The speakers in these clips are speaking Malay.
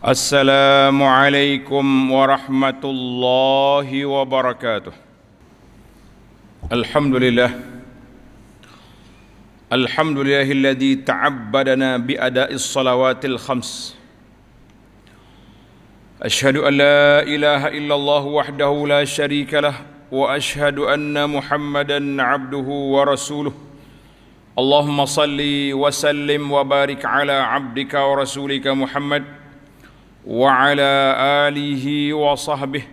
Assalamualaikum warahmatullahi wabarakatuh. Alhamdulillah. Alhamdulillahilladzi ta'abbadana bi'ada'is salawatil khams. Ashhadu an la ilaha illallah wahdahu la syarika lah wa ashhadu anna Muhammadan 'abduhu wa rasuluh. Allahumma salli wa sallim wa barik ala 'abdika wa rasulika Muhammad wa ala alihi wa sahbihi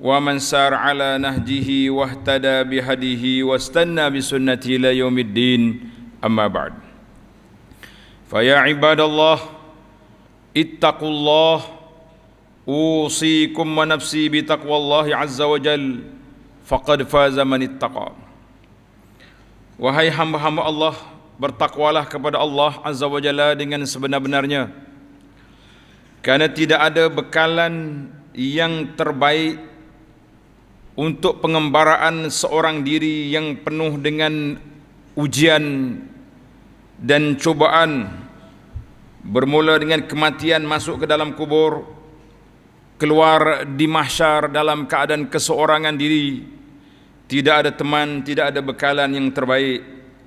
wa man sar ala nahjihi wa ihtada bi hadihi wa istanna bi sunnati la yaumiddin amma ba'd fa ya ibadallah ittaqullah usikum wa nafsi bi taqwallahi azza wa jal faqad faza man ittaqa wahai hamba-hamba Allah bertakwalah kepada Allah azza wa jalla dengan sebenar-benarnya Karena tidak ada bekalan yang terbaik untuk pengembaraan seorang diri yang penuh dengan ujian dan cobaan bermula dengan kematian masuk ke dalam kubur keluar di mahsyar dalam keadaan keseorangan diri tidak ada teman tidak ada bekalan yang terbaik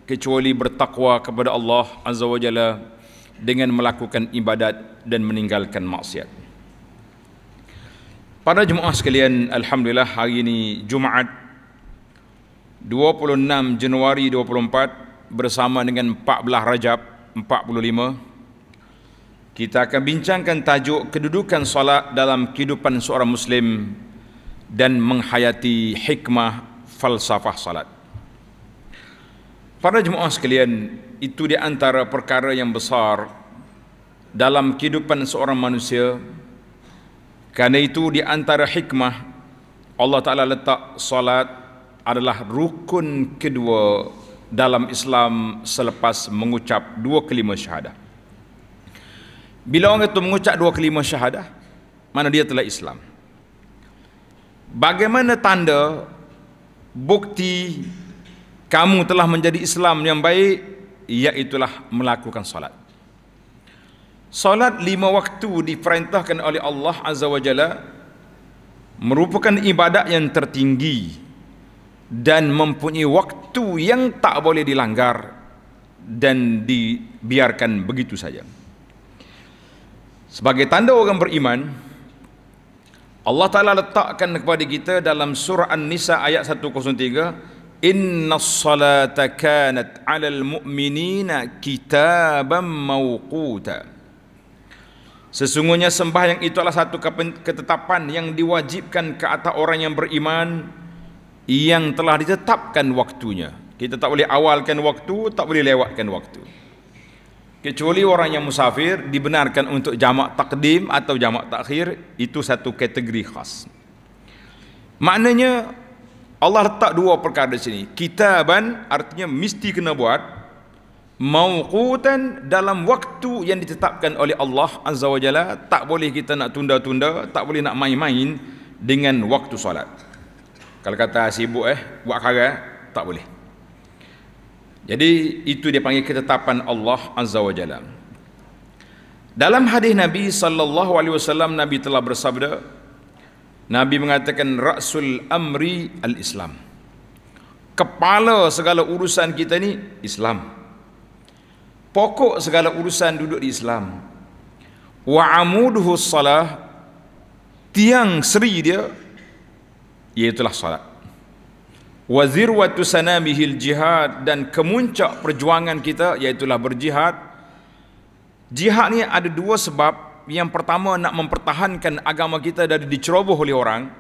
kecuali bertakwa kepada Allah azza wajalla dengan melakukan ibadat dan meninggalkan maksiat. Pada jemaah sekalian, Alhamdulillah hari ini Jumaat 26 Januari 24 bersama dengan 14 Rajab 45 kita akan bincangkan tajuk kedudukan solat dalam kehidupan seorang Muslim dan menghayati hikmah falsafah salat. Para jemaah sekalian, itu di antara perkara yang besar dalam kehidupan seorang manusia Karena itu di antara hikmah Allah Taala letak solat adalah rukun kedua dalam Islam selepas mengucap dua kelima syahadah. Bila orang itu mengucap dua kelima syahadah, mana dia telah Islam. Bagaimana tanda bukti kamu telah menjadi Islam yang baik iaitulah melakukan salat. Salat lima waktu diperintahkan oleh Allah Azza wa Jalla merupakan ibadat yang tertinggi dan mempunyai waktu yang tak boleh dilanggar dan dibiarkan begitu saja. Sebagai tanda orang beriman, Allah Ta'ala letakkan kepada kita dalam surah An-Nisa ayat 103, Inna salata kanat alal mu'minina kitaban mawquta Sesungguhnya sembahyang itu adalah satu ketetapan yang diwajibkan ke atas orang yang beriman yang telah ditetapkan waktunya. Kita tak boleh awalkan waktu, tak boleh lewatkan waktu. Kecuali orang yang musafir dibenarkan untuk jamak takdim atau jamak takhir itu satu kategori khas. Maknanya Allah letak dua perkara di sini. Kitaban artinya mesti kena buat. Mauqutan dalam waktu yang ditetapkan oleh Allah Azza wajalla Tak boleh kita nak tunda-tunda. Tak boleh nak main-main dengan waktu solat. Kalau kata sibuk eh, buat kara, tak boleh. Jadi itu dia panggil ketetapan Allah Azza wajalla Dalam hadis Nabi sallallahu alaihi wasallam Nabi telah bersabda, Nabi mengatakan Rasul Amri Al-Islam Kepala segala urusan kita ni Islam Pokok segala urusan duduk di Islam Wa amuduhu salah Tiang seri dia Iaitulah salat Wazir watu sanamihil jihad Dan kemuncak perjuangan kita Iaitulah berjihad Jihad ni ada dua sebab yang pertama nak mempertahankan agama kita dari diceroboh oleh orang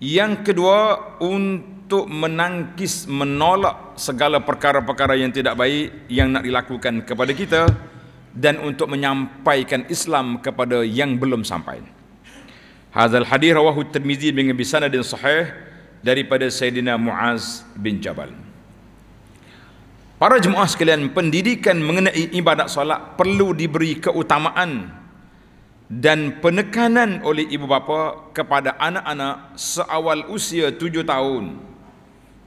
yang kedua untuk menangkis menolak segala perkara-perkara yang tidak baik yang nak dilakukan kepada kita dan untuk menyampaikan Islam kepada yang belum sampai hadal hadir rawahu termizi bin bisana dan sahih daripada Sayyidina Muaz bin Jabal Para jemaah sekalian, pendidikan mengenai ibadat solat perlu diberi keutamaan dan penekanan oleh ibu bapa kepada anak-anak seawal usia tujuh tahun.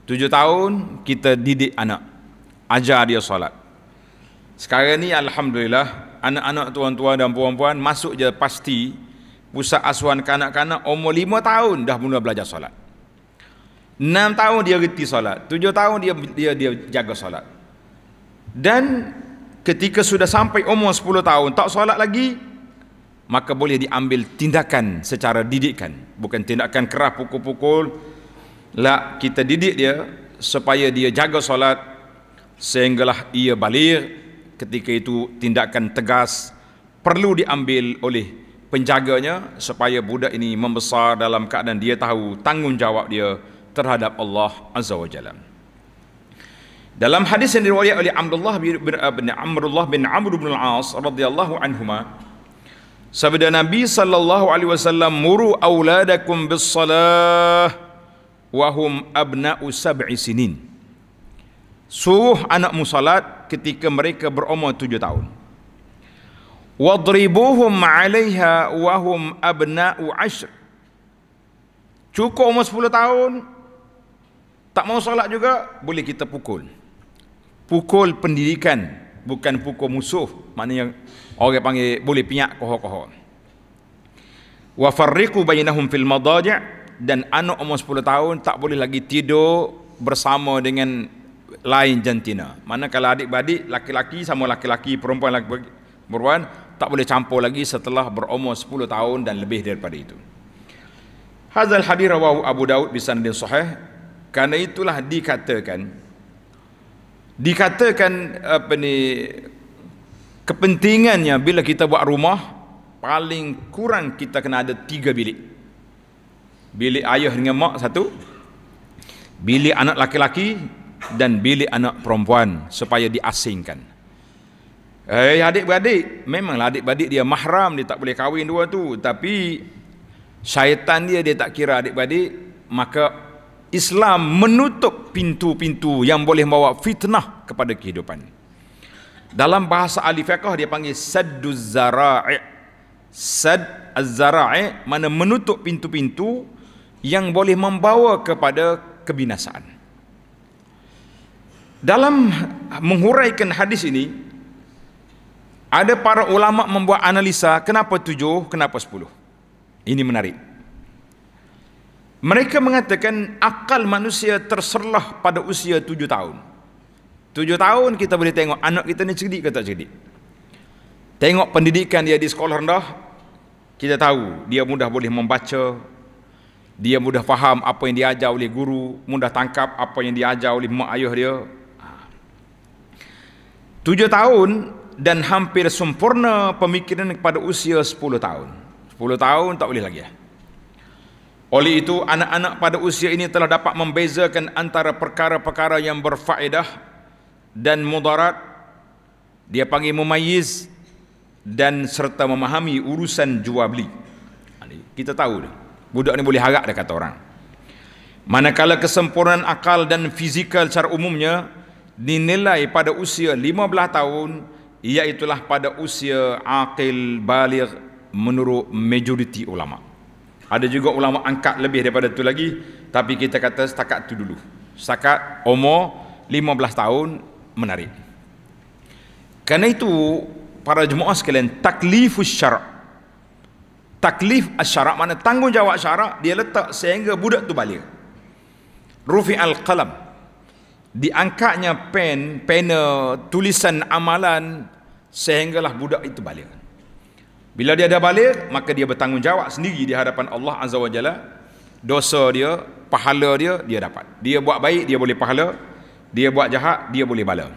Tujuh tahun kita didik anak, ajar dia solat. Sekarang ni Alhamdulillah, anak-anak tuan-tuan dan puan-puan masuk je pasti pusat asuhan kanak-kanak umur lima tahun dah mula belajar solat. Enam tahun dia reti solat, tujuh tahun dia dia dia jaga solat. Dan ketika sudah sampai umur sepuluh tahun, tak solat lagi, maka boleh diambil tindakan secara didikan bukan tindakan keras pukul-pukul lah kita didik dia supaya dia jaga solat sehinggalah ia balik ketika itu tindakan tegas perlu diambil oleh penjaganya supaya budak ini membesar dalam keadaan dia tahu tanggungjawab dia terhadap Allah Azza wa Jalla. Dalam hadis yang diriwayatkan oleh Abdullah bin uh, Abdullah bin Amr bin Al-As radhiyallahu anhuma, Sabda Nabi sallallahu alaihi wasallam muru auladakum bis salah wahum abna'u sab'i sinin. Suruh anakmu salat ketika mereka berumur tujuh tahun. Wadribuhum 'alayha wahum abna'u ashr. Cukup umur sepuluh tahun tak mau salat juga boleh kita pukul. Pukul pendidikan bukan pukul musuh mana yang orang panggil boleh piak koho-koho wa farriqu bainahum fil madaji' dan anak umur 10 tahun tak boleh lagi tidur bersama dengan lain jantina mana kalau adik-beradik laki-laki sama laki-laki perempuan laki perempuan tak boleh campur lagi setelah berumur 10 tahun dan lebih daripada itu hadzal hadith abu daud bi sanadin sahih karena itulah dikatakan dikatakan apa ni kepentingannya bila kita buat rumah paling kurang kita kena ada tiga bilik bilik ayah dengan mak satu bilik anak laki-laki dan bilik anak perempuan supaya diasingkan eh adik-beradik memanglah adik-beradik dia mahram dia tak boleh kahwin dua tu tapi syaitan dia dia tak kira adik-beradik maka Islam menutup pintu-pintu yang boleh membawa fitnah kepada kehidupan. Dalam bahasa ahli fiqah dia panggil sadduz zara'i. Sad az-zara'i mana menutup pintu-pintu yang boleh membawa kepada kebinasaan. Dalam menghuraikan hadis ini ada para ulama membuat analisa kenapa tujuh, kenapa sepuluh. Ini menarik. Mereka mengatakan akal manusia terserlah pada usia tujuh tahun. Tujuh tahun kita boleh tengok anak kita ni cerdik ke tak cerdik. Tengok pendidikan dia di sekolah rendah, kita tahu dia mudah boleh membaca, dia mudah faham apa yang diajar oleh guru, mudah tangkap apa yang diajar oleh mak ayah dia. Ha. Tujuh tahun dan hampir sempurna pemikiran pada usia sepuluh tahun. Sepuluh tahun tak boleh lagi ya. Oleh itu, anak-anak pada usia ini telah dapat membezakan antara perkara-perkara yang berfaedah dan mudarat. Dia panggil memayiz dan serta memahami urusan jual beli. Kita tahu dah. Budak ni boleh harap dah kata orang. Manakala kesempurnaan akal dan fizikal secara umumnya dinilai pada usia 15 tahun iaitulah pada usia akil baligh menurut majoriti ulama' Ada juga ulama angkat lebih daripada itu lagi. Tapi kita kata setakat itu dulu. Setakat umur 15 tahun menarik. Kerana itu para jemaah sekalian taklifu syarak. Taklif syarak mana tanggungjawab syarak dia letak sehingga budak tu balik. Rufi al qalam diangkatnya pen pena tulisan amalan sehinggalah budak itu balik. Bila dia ada balik, maka dia bertanggungjawab sendiri di hadapan Allah Azza wa Jalla. Dosa dia, pahala dia, dia dapat. Dia buat baik, dia boleh pahala. Dia buat jahat, dia boleh bala.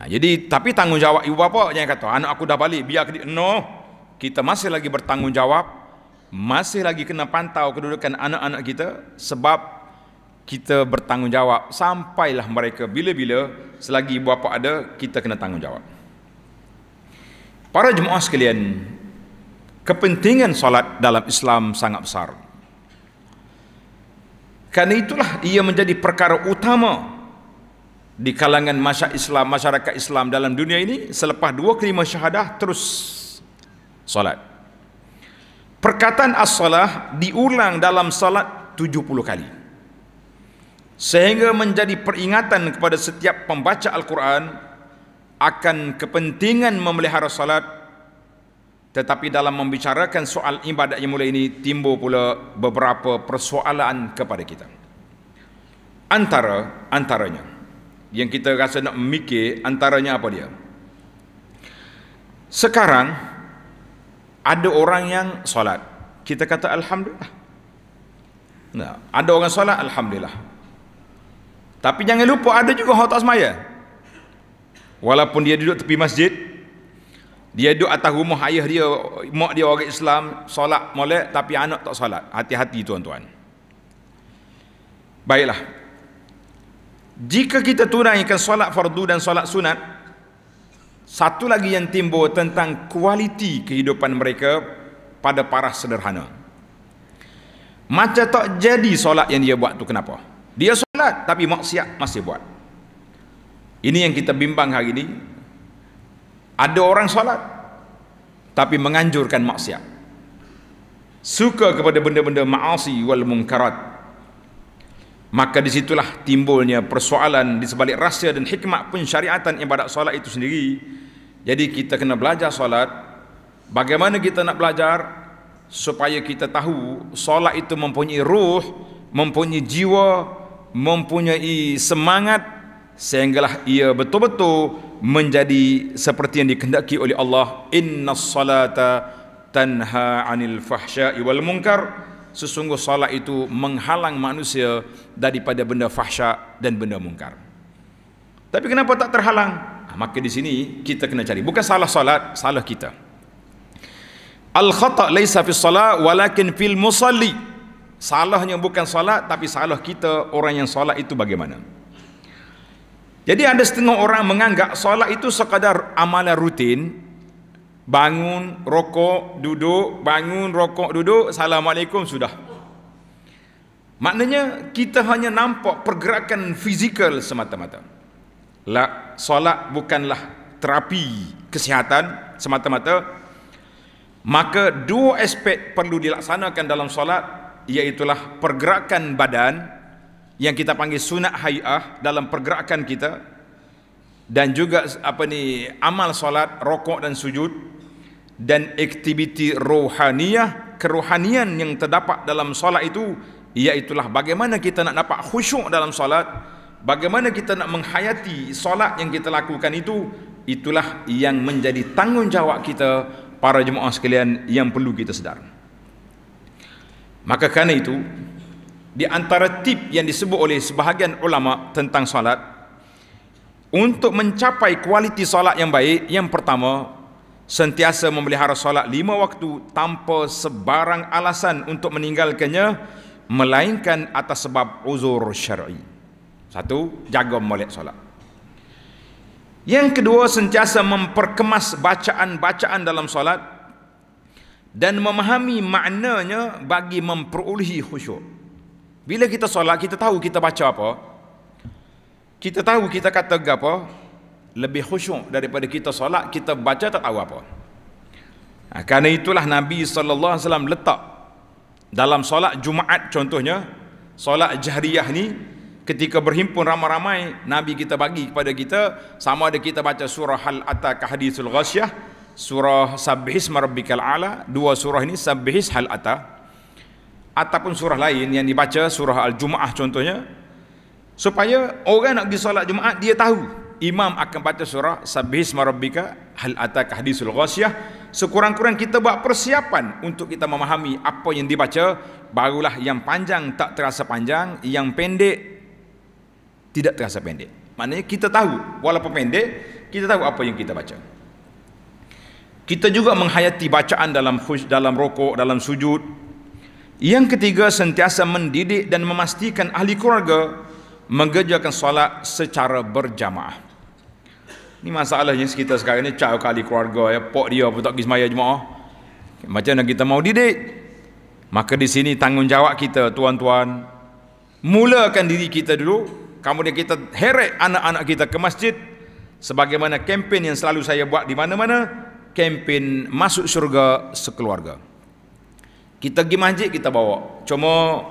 Ha, jadi, tapi tanggungjawab ibu bapa yang kata, anak aku dah balik, biar kena. No, kita masih lagi bertanggungjawab. Masih lagi kena pantau kedudukan anak-anak kita. Sebab kita bertanggungjawab sampailah mereka bila-bila selagi ibu bapa ada, kita kena tanggungjawab. Para jemaah sekalian, kepentingan solat dalam Islam sangat besar. Karena itulah ia menjadi perkara utama di kalangan masyarakat Islam, masyarakat Islam dalam dunia ini selepas dua kelima syahadah terus solat. Perkataan as-salah diulang dalam salat 70 kali. Sehingga menjadi peringatan kepada setiap pembaca Al-Quran akan kepentingan memelihara salat tetapi dalam membicarakan soal ibadat yang mulai ini timbul pula beberapa persoalan kepada kita antara antaranya yang kita rasa nak mikir antaranya apa dia sekarang ada orang yang solat kita kata alhamdulillah nah ada orang solat alhamdulillah tapi jangan lupa ada juga orang tak semaya walaupun dia duduk tepi masjid dia duduk atas rumah ayah dia mak dia orang Islam solat molek tapi anak tak solat hati-hati tuan-tuan baiklah jika kita tunaikan solat fardu dan solat sunat satu lagi yang timbul tentang kualiti kehidupan mereka pada parah sederhana macam tak jadi solat yang dia buat tu kenapa dia solat tapi maksiat masih buat ini yang kita bimbang hari ini. Ada orang solat tapi menganjurkan maksiat. Suka kepada benda-benda ma'asi wal munkarat. Maka disitulah timbulnya persoalan di sebalik rahsia dan hikmah pensyariatan ibadat solat itu sendiri. Jadi kita kena belajar solat. Bagaimana kita nak belajar supaya kita tahu solat itu mempunyai ruh, mempunyai jiwa, mempunyai semangat sehinggalah ia betul-betul menjadi seperti yang dikehendaki oleh Allah inna salata tanha anil fahsya'i wal munkar sesungguh salat itu menghalang manusia daripada benda fahsyak dan benda mungkar tapi kenapa tak terhalang ah, maka di sini kita kena cari bukan salah salat salah kita al khata laysa fi salat walakin fil musalli salahnya bukan salat tapi salah kita orang yang salat itu bagaimana jadi ada setengah orang menganggap solat itu sekadar amalan rutin, bangun, rokok, duduk, bangun, rokok, duduk, assalamualaikum sudah. Maknanya kita hanya nampak pergerakan fizikal semata-mata. La solat bukanlah terapi kesihatan semata-mata. Maka dua aspek perlu dilaksanakan dalam solat iaitu pergerakan badan yang kita panggil sunat hayah dalam pergerakan kita dan juga apa ni amal solat rokok dan sujud dan aktiviti rohaniah kerohanian yang terdapat dalam solat itu iaitulah bagaimana kita nak dapat khusyuk dalam solat bagaimana kita nak menghayati solat yang kita lakukan itu itulah yang menjadi tanggungjawab kita para jemaah sekalian yang perlu kita sedar maka kerana itu di antara tip yang disebut oleh sebahagian ulama tentang solat untuk mencapai kualiti solat yang baik yang pertama sentiasa memelihara solat lima waktu tanpa sebarang alasan untuk meninggalkannya melainkan atas sebab uzur syar'i satu jaga molek solat yang kedua sentiasa memperkemas bacaan-bacaan dalam solat dan memahami maknanya bagi memperolehi khusyuk bila kita solat, kita tahu kita baca apa. Kita tahu kita kata apa. Lebih khusyuk daripada kita solat, kita baca tak tahu apa. Ha, kerana itulah Nabi SAW letak dalam solat Jumaat contohnya, solat jahriyah ni, ketika berhimpun ramai-ramai, Nabi kita bagi kepada kita, sama ada kita baca surah Al-Ataka Hadithul Ghasyah, surah Sabihis Marabbikal Ala, dua surah ini Sabihis Hal-Ataka, ataupun surah lain yang dibaca surah al-jumuah contohnya supaya orang nak pergi solat jumaat dia tahu imam akan baca surah sabihis marabbika hal ataka hadisul ghasiyah sekurang-kurang kita buat persiapan untuk kita memahami apa yang dibaca barulah yang panjang tak terasa panjang yang pendek tidak terasa pendek maknanya kita tahu walaupun pendek kita tahu apa yang kita baca kita juga menghayati bacaan dalam khus, dalam rokok, dalam sujud, yang ketiga sentiasa mendidik dan memastikan ahli keluarga mengerjakan solat secara berjamaah. Ini masalahnya sekitar sekarang ni cak ahli keluarga ya pok dia pun tak pergi sembahyang jemaah. Macam mana kita mau didik? Maka di sini tanggungjawab kita tuan-tuan mulakan diri kita dulu kemudian kita heret anak-anak kita ke masjid sebagaimana kempen yang selalu saya buat di mana-mana kempen masuk syurga sekeluarga kita pergi masjid kita bawa cuma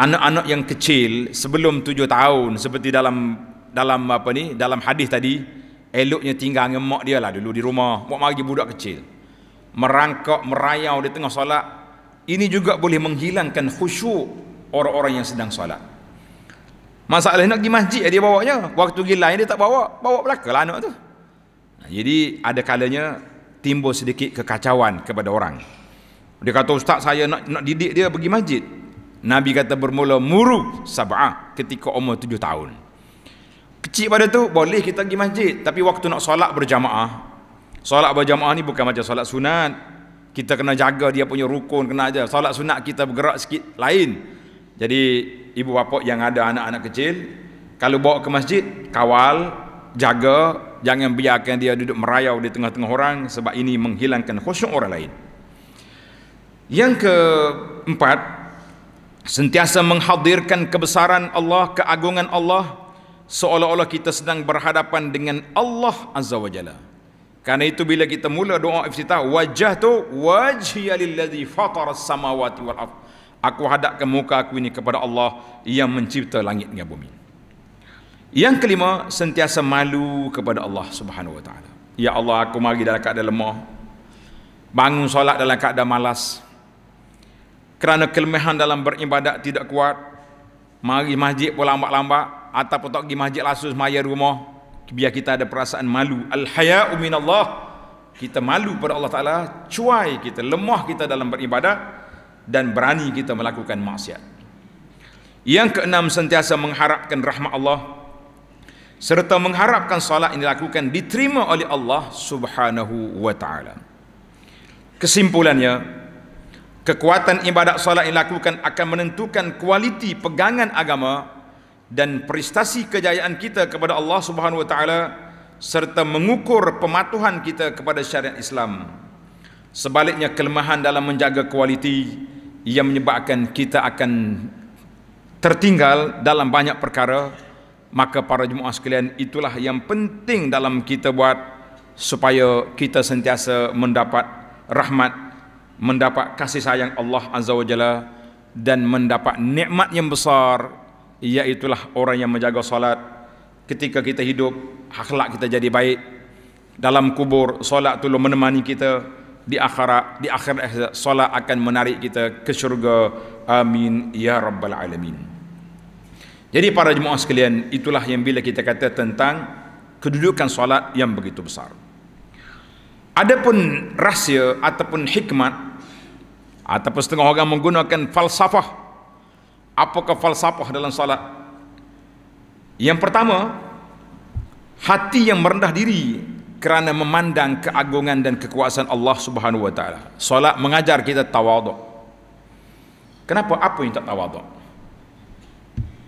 anak-anak yang kecil sebelum tujuh tahun seperti dalam dalam apa ni dalam hadis tadi eloknya tinggal dengan mak dia lah dulu di rumah mak mari budak kecil merangkak merayau di tengah solat ini juga boleh menghilangkan khusyuk orang-orang yang sedang solat masalah nak pergi masjid dia bawanya waktu gila dia tak bawa bawa belakang lah anak tu jadi ada kalanya timbul sedikit kekacauan kepada orang. Dia kata ustaz saya nak nak didik dia pergi masjid. Nabi kata bermula muru sab'ah ketika umur tujuh tahun. Kecil pada tu boleh kita pergi masjid tapi waktu nak solat berjamaah. Solat berjamaah ni bukan macam solat sunat. Kita kena jaga dia punya rukun kena aja. Solat sunat kita bergerak sikit lain. Jadi ibu bapa yang ada anak-anak kecil kalau bawa ke masjid kawal jaga jangan biarkan dia duduk merayau di tengah-tengah orang sebab ini menghilangkan khusyuk orang lain. Yang keempat, sentiasa menghadirkan kebesaran Allah, keagungan Allah, seolah-olah kita sedang berhadapan dengan Allah Azza wa Jalla. Karena itu bila kita mula doa iftitah, wajah tu wajhi alilladzi fatara samawati wal ardh. Aku hadapkan muka aku ini kepada Allah yang mencipta langit dan bumi. Yang kelima, sentiasa malu kepada Allah Subhanahu wa taala. Ya Allah, aku mari dalam keadaan lemah. Bangun solat dalam keadaan malas kerana kelemahan dalam beribadat tidak kuat mari masjid pun lambat-lambat ataupun tak pergi masjid langsung semayar rumah biar kita ada perasaan malu al-haya'u minallah kita malu pada Allah Ta'ala cuai kita, lemah kita dalam beribadat dan berani kita melakukan maksiat yang keenam sentiasa mengharapkan rahmat Allah serta mengharapkan salat yang dilakukan diterima oleh Allah subhanahu wa ta'ala kesimpulannya Kekuatan ibadat salat yang dilakukan akan menentukan kualiti pegangan agama dan prestasi kejayaan kita kepada Allah Subhanahu wa taala serta mengukur pematuhan kita kepada syariat Islam. Sebaliknya kelemahan dalam menjaga kualiti ia menyebabkan kita akan tertinggal dalam banyak perkara maka para jemaah sekalian itulah yang penting dalam kita buat supaya kita sentiasa mendapat rahmat mendapat kasih sayang Allah Azza wa Jalla dan mendapat nikmat yang besar iaitulah orang yang menjaga solat ketika kita hidup akhlak kita jadi baik dalam kubur solat tu menemani kita di akhirat di akhirat solat akan menarik kita ke syurga amin ya rabbal alamin jadi para jemaah sekalian itulah yang bila kita kata tentang kedudukan solat yang begitu besar Adapun rahsia ataupun hikmat ataupun setengah orang menggunakan falsafah. Apakah falsafah dalam salat Yang pertama, hati yang merendah diri kerana memandang keagungan dan kekuasaan Allah Subhanahu wa taala. Solat mengajar kita tawaduk. Kenapa apa yang tak tawaduk?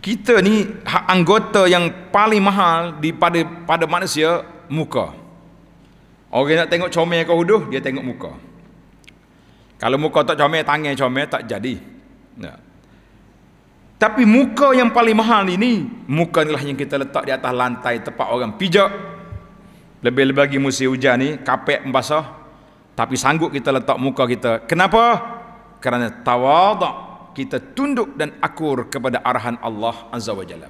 Kita ni anggota yang paling mahal di pada pada manusia muka. Orang nak tengok comel kau huduh, dia tengok muka. Kalau muka tak comel, tangan comel, tak jadi. Nah. Ya. Tapi muka yang paling mahal ini, muka inilah yang kita letak di atas lantai tempat orang pijak. Lebih-lebih lagi musim hujan ni, kapek membasah. Tapi sanggup kita letak muka kita. Kenapa? Kerana tawaduk kita tunduk dan akur kepada arahan Allah Azza wa Jalla.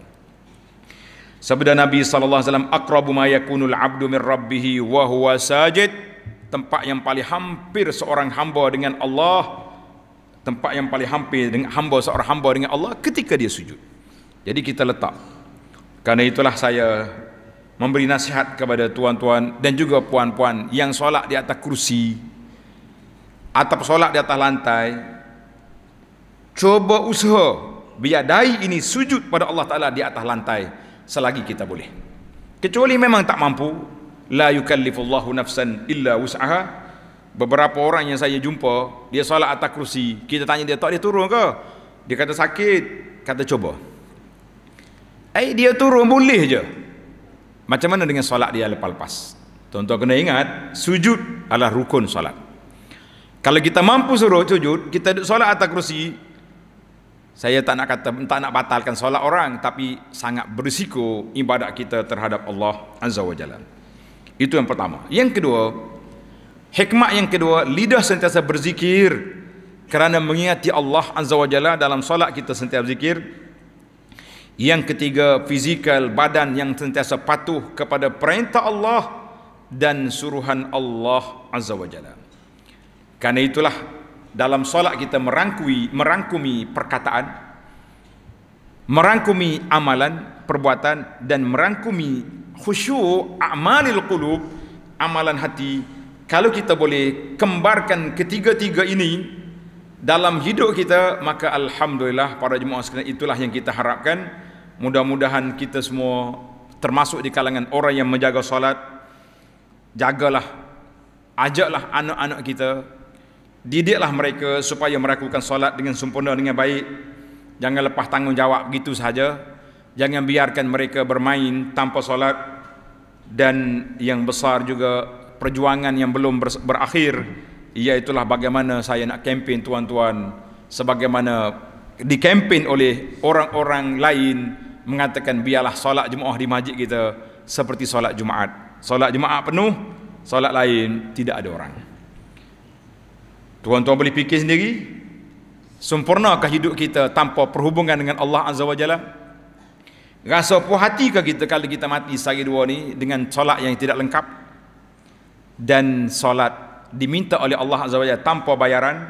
Sabda Nabi sallallahu alaihi wasallam aqrabu ma yakunul abdu min rabbih wa huwa sajid. Tempat yang paling hampir seorang hamba dengan Allah tempat yang paling hampir dengan hamba seorang hamba dengan Allah ketika dia sujud. Jadi kita letak. Karena itulah saya memberi nasihat kepada tuan-tuan dan juga puan-puan yang solat di atas kursi atau solat di atas lantai cuba usaha biadai ini sujud pada Allah Ta'ala di atas lantai selagi kita boleh. Kecuali memang tak mampu, la yukallifullahu nafsan illa wus'aha. Beberapa orang yang saya jumpa, dia solat atas kerusi. Kita tanya dia, "Tak dia turun ke?" Dia kata sakit. Kata cuba. Eh dia turun boleh je. Macam mana dengan solat dia lepas-lepas? Tuan-tuan kena ingat, sujud adalah rukun solat. Kalau kita mampu suruh sujud, kita duduk solat atas kerusi, saya tak nak kata tak nak batalkan solat orang tapi sangat berisiko ibadat kita terhadap Allah Azza wa Jalla. Itu yang pertama. Yang kedua, hikmah yang kedua, lidah sentiasa berzikir kerana mengingati Allah Azza wa Jalla dalam solat kita sentiasa berzikir. Yang ketiga, fizikal badan yang sentiasa patuh kepada perintah Allah dan suruhan Allah Azza wa Jalla. Karena itulah dalam solat kita merangkumi merangkumi perkataan merangkumi amalan perbuatan dan merangkumi khusyuk amalil qulub amalan hati kalau kita boleh kembarkan ketiga-tiga ini dalam hidup kita maka alhamdulillah para jemaah sekalian itulah yang kita harapkan mudah-mudahan kita semua termasuk di kalangan orang yang menjaga solat jagalah ajaklah anak-anak kita didiklah mereka supaya melakukan solat dengan sempurna dengan baik jangan lepas tanggungjawab begitu saja. jangan biarkan mereka bermain tanpa solat dan yang besar juga perjuangan yang belum berakhir iaitulah bagaimana saya nak kempen tuan-tuan sebagaimana dikempen oleh orang-orang lain mengatakan biarlah solat jumaat di masjid kita seperti solat jumaat solat jumaat penuh solat lain tidak ada orang Tuan-tuan boleh fikir sendiri Sempurnakah hidup kita tanpa perhubungan dengan Allah Azza wa Jalla Rasa puas hatikah kita kalau kita mati sehari dua ni Dengan solat yang tidak lengkap Dan solat diminta oleh Allah Azza wa Jalla tanpa bayaran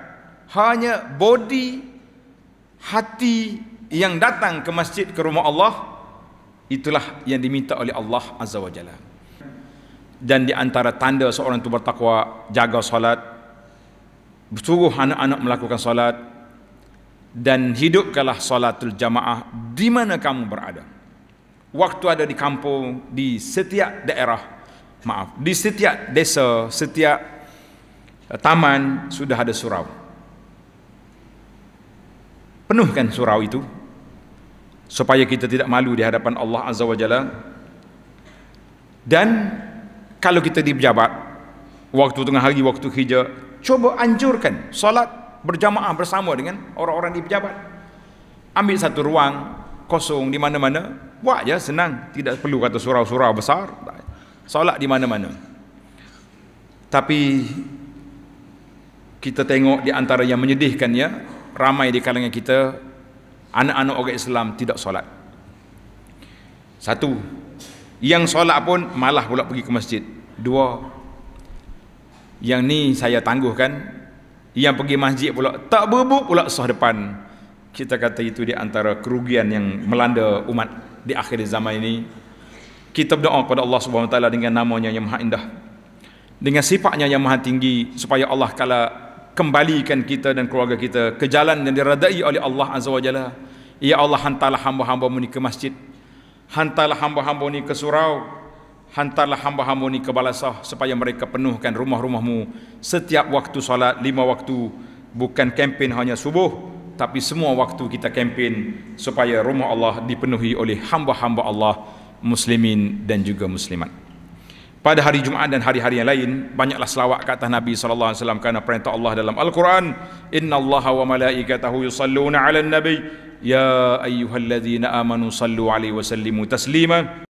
Hanya body hati yang datang ke masjid ke rumah Allah Itulah yang diminta oleh Allah Azza wa Jalla dan di antara tanda seorang tu bertakwa jaga solat suruh anak-anak melakukan solat dan hidupkanlah solatul jamaah di mana kamu berada. Waktu ada di kampung, di setiap daerah, maaf, di setiap desa, setiap eh, taman sudah ada surau. Penuhkan surau itu supaya kita tidak malu di hadapan Allah Azza wa Jalla. Dan kalau kita di pejabat, waktu tengah hari, waktu kerja, cuba anjurkan solat berjamaah bersama dengan orang-orang di pejabat. Ambil satu ruang kosong di mana-mana, buat je senang, tidak perlu kata surau-surau besar. Solat di mana-mana. Tapi kita tengok di antara yang menyedihkan ya, ramai di kalangan kita anak-anak orang Islam tidak solat. Satu, yang solat pun malah pula pergi ke masjid. Dua, yang ni saya tangguhkan yang pergi masjid pula tak berbuk pula sah depan kita kata itu di antara kerugian yang melanda umat di akhir zaman ini kita berdoa kepada Allah Subhanahu taala dengan namanya yang maha indah dengan sifatnya yang maha tinggi supaya Allah kala kembalikan kita dan keluarga kita ke jalan yang diradai oleh Allah azza wajalla ya Allah hantarlah hamba-hamba ini ke masjid hantarlah hamba-hamba ini ke surau hantarlah hamba hamba ini ke balasah supaya mereka penuhkan rumah-rumahmu setiap waktu salat lima waktu bukan kempen hanya subuh tapi semua waktu kita kempen supaya rumah Allah dipenuhi oleh hamba-hamba Allah muslimin dan juga muslimat pada hari Jumaat dan hari-hari yang lain banyaklah selawat ke atas Nabi sallallahu alaihi wasallam kerana perintah Allah dalam Al-Quran innallaha wa malaikatahu yusalluna 'alan nabi ya ayyuhalladzina amanu sallu 'alaihi wasallimu taslima